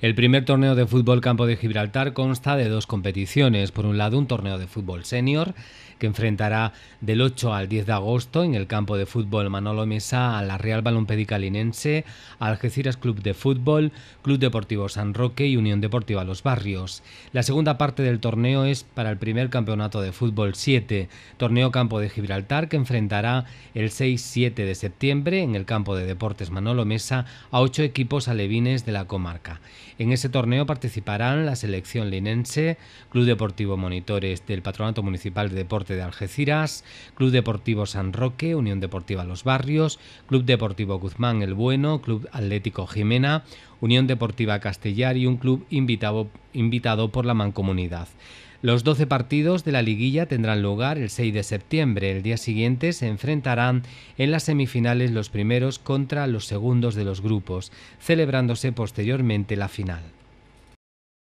El primer torneo de fútbol Campo de Gibraltar consta de dos competiciones. Por un lado, un torneo de fútbol senior que enfrentará del 8 al 10 de agosto en el campo de fútbol Manolo Mesa a la Real Balompedicalinense, Algeciras Club de Fútbol, Club Deportivo San Roque y Unión Deportiva Los Barrios. La segunda parte del torneo es para el primer campeonato de fútbol 7, torneo Campo de Gibraltar que enfrentará el 6-7 de septiembre en el campo de deportes Manolo Mesa a ocho equipos alevines de la comarca. En ese torneo participarán la selección linense, Club Deportivo Monitores del Patronato Municipal de Deporte de Algeciras, Club Deportivo San Roque, Unión Deportiva Los Barrios, Club Deportivo Guzmán El Bueno, Club Atlético Jimena, Unión Deportiva Castellar y un club invitado, invitado por la mancomunidad. Los 12 partidos de la liguilla tendrán lugar el 6 de septiembre. El día siguiente se enfrentarán en las semifinales los primeros contra los segundos de los grupos, celebrándose posteriormente la final.